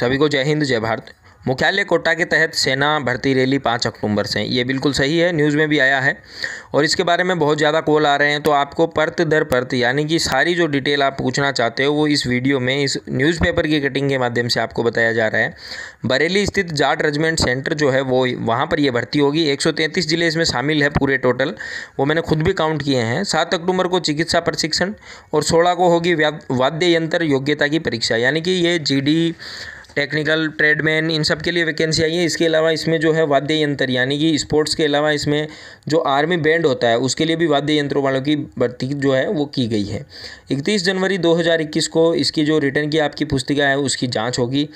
सभी को जय हिंद जय भारत मुख्यालय कोटा के तहत सेना भर्ती रैली पाँच अक्टूबर से ये बिल्कुल सही है न्यूज़ में भी आया है और इसके बारे में बहुत ज़्यादा कॉल आ रहे हैं तो आपको परत दर परत यानी कि सारी जो डिटेल आप पूछना चाहते हो वो इस वीडियो में इस न्यूज़पेपर की कटिंग के माध्यम से आपको बताया जा रहा है बरेली स्थित जाट रेजिमेंट सेंटर जो है वो वहाँ पर यह भर्ती होगी एक ज़िले इसमें शामिल है पूरे टोटल वो मैंने खुद भी काउंट किए हैं सात अक्टूबर को चिकित्सा प्रशिक्षण और सोलह को होगी वाद्य यंत्र योग्यता की परीक्षा यानी कि ये जी टेक्निकल ट्रेडमैन इन सब के लिए वैकेंसी आई है इसके अलावा इसमें जो है वाद्य यंत्र यानी कि स्पोर्ट्स के अलावा इसमें जो आर्मी बैंड होता है उसके लिए भी वाद्य यंत्रों वालों की भर्ती जो है वो की गई है इकतीस जनवरी 2021 को इसकी जो रिटर्न की आपकी पुस्तिका है उसकी जाँच होगी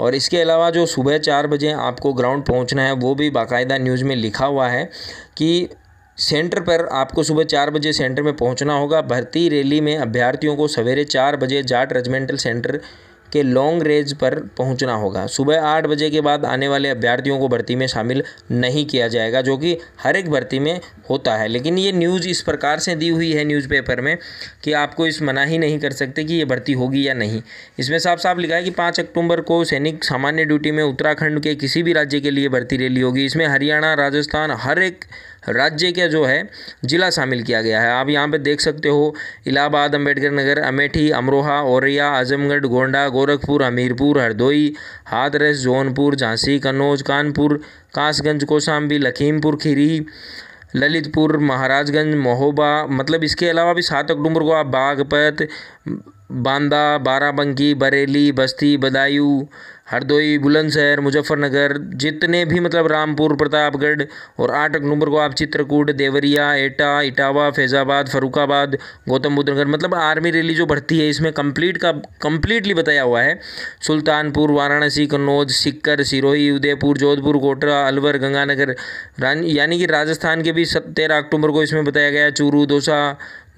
और इसके अलावा जो सुबह चार बजे आपको ग्राउंड पहुँचना है वो भी बाकायदा न्यूज़ में लिखा हुआ है कि सेंटर पर आपको सुबह चार बजे सेंटर में पहुंचना होगा भर्ती रैली में अभ्यर्थियों को सवेरे चार बजे जाट रेजिमेंटल सेंटर के लॉन्ग रेंज पर पहुंचना होगा सुबह आठ बजे के बाद आने वाले अभ्यर्थियों को भर्ती में शामिल नहीं किया जाएगा जो कि हर एक भर्ती में होता है लेकिन ये न्यूज़ इस प्रकार से दी हुई है न्यूज़पेपर में कि आपको इस मना ही नहीं कर सकते कि ये भर्ती होगी या नहीं इसमें साफ साफ लिखा है कि पाँच अक्टूबर को सैनिक सामान्य ड्यूटी में उत्तराखंड के किसी भी राज्य के लिए भर्ती रैली होगी इसमें हरियाणा राजस्थान हर एक राज्य का जो है ज़िला शामिल किया गया है आप यहाँ पर देख सकते हो इलाहाबाद अम्बेडकर नगर अमेठी अमरोहा औरैया आजमगढ़ गोंडा गोरखपुर हमीरपुर हरदोई हाथरस जौनपुर झांसी कन्नौज कानपुर कासगंज कोसाम्बी लखीमपुर खीरी ललितपुर महाराजगंज महोबा मतलब इसके अलावा भी सात अक्टूबर को आप बागपत बांदा बाराबंकी बरेली बस्ती बदायूं हरदोई बुलंदशहर मुजफ्फरनगर जितने भी मतलब रामपुर प्रतापगढ़ और आठ अक्टूबर को आप चित्रकूट देवरिया एटा इटावा फैज़ाबाद फरुखाबाद गौतम बुद्ध नगर मतलब आर्मी रैली जो भर्ती है इसमें कंप्लीट का कंप्लीटली बताया हुआ है सुल्तानपुर वाराणसी कन्नौज सिक्कर सिरोही उदयपुर जोधपुर कोटरा अलवर गंगानगर यानी कि राजस्थान के भी तेरह अक्टूबर को इसमें बताया गया चूरू दोसा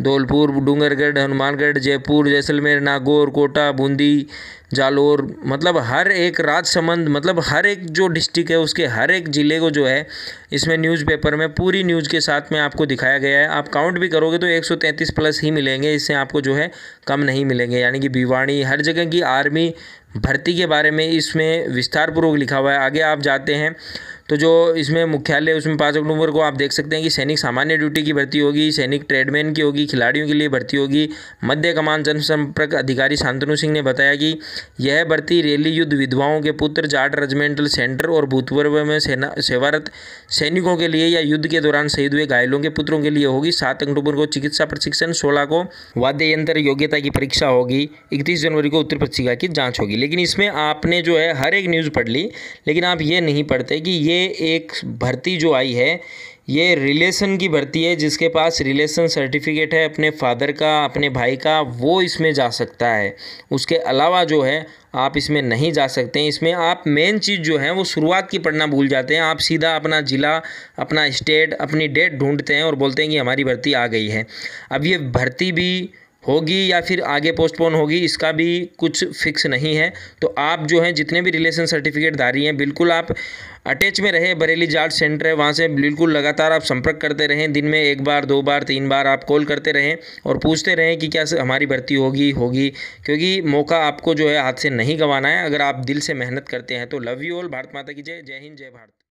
धौलपुर डूंगरगढ़ हनुमानगढ़ जयपुर जैसलमेर नागौर कोटा बूंदी जालोर मतलब हर एक राजसमंद मतलब हर एक जो डिस्ट्रिक्ट है उसके हर एक ज़िले को जो है इसमें न्यूज़पेपर में पूरी न्यूज़ के साथ में आपको दिखाया गया है आप काउंट भी करोगे तो 133 प्लस ही मिलेंगे इससे आपको जो है कम नहीं मिलेंगे यानी कि भिवाणी हर जगह की आर्मी भर्ती के बारे में इसमें विस्तारपूर्वक लिखा हुआ है आगे आप जाते हैं तो जो इसमें मुख्यालय उसमें पाँच अक्टूबर को आप देख सकते हैं कि सैनिक सामान्य ड्यूटी की भर्ती होगी सैनिक ट्रेडमैन की होगी खिलाड़ियों के लिए भर्ती होगी मध्य कमान जनसंपर्क अधिकारी शांतनु सिंह ने बताया कि यह भर्ती रैली युद्ध विधवाओं के पुत्र जाट रेजिमेंटल सेंटर और भूतपूर्व में सेना सेवारत सैनिकों के लिए या युद्ध के दौरान शहीद हुए घायलों के पुत्रों के लिए होगी सात अक्टूबर को चिकित्सा प्रशिक्षण सोलह को वाद्य यंत्र योग्यता की परीक्षा होगी इकतीस जनवरी को उत्तर पत्रिका की जाँच होगी लेकिन इसमें आपने जो है हर एक न्यूज़ पढ़ ली लेकिन आप ये नहीं पढ़ते कि ये एक भर्ती जो आई है ये रिलेशन की भर्ती है जिसके पास रिलेशन सर्टिफिकेट है अपने फादर का अपने भाई का वो इसमें जा सकता है उसके अलावा जो है आप इसमें नहीं जा सकते हैं इसमें आप मेन चीज़ जो है वो शुरुआत की पढ़ना भूल जाते हैं आप सीधा अपना ज़िला अपना स्टेट अपनी डेट ढूंढते हैं और बोलते हैं कि हमारी भर्ती आ गई है अब ये भर्ती भी होगी या फिर आगे पोस्टपोन होगी इसका भी कुछ फिक्स नहीं है तो आप जो हैं जितने भी रिलेशन सर्टिफिकेट धारी हैं बिल्कुल आप अटैच में रहे बरेली जाट सेंटर है वहाँ से बिल्कुल लगातार आप संपर्क करते रहें दिन में एक बार दो बार तीन बार आप कॉल करते रहें और पूछते रहें कि क्या हमारी भर्ती होगी होगी क्योंकि मौका आपको जो है हाथ से नहीं गंवाना है अगर आप दिल से मेहनत करते हैं तो लव यू ऑल भारत माता की जय जय हिंद जय भारत